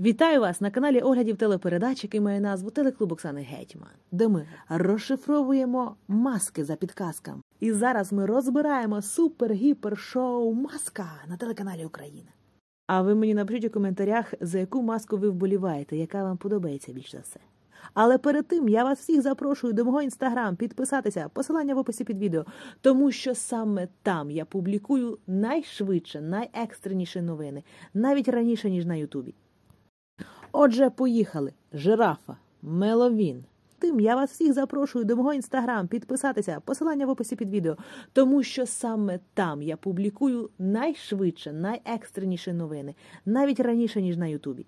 Вітаю вас на каналі оглядів телепередач, який має назву Телеклуб Оксани Гетьман, де ми розшифровуємо маски за підказками. І зараз ми розбираємо супер-гіпер-шоу Маска на телеканалі Україна. А ви мені напишіть у коментарях, за яку маску ви вболіваєте, яка вам подобається більше за все. Але перед тим я вас всіх запрошую до мого інстаграм підписатися, посилання в описі під відео, тому що саме там я публікую найшвидше, найекстреніші новини, навіть раніше ніж на Ютубі. Отже, поїхали. Жирафа, меловін. Тим я вас всіх запрошую до мого інстаграм підписатися, посилання в описі під відео, тому що саме там я публікую найшвидше, найекстреніші новини, навіть раніше ніж на Ютубі.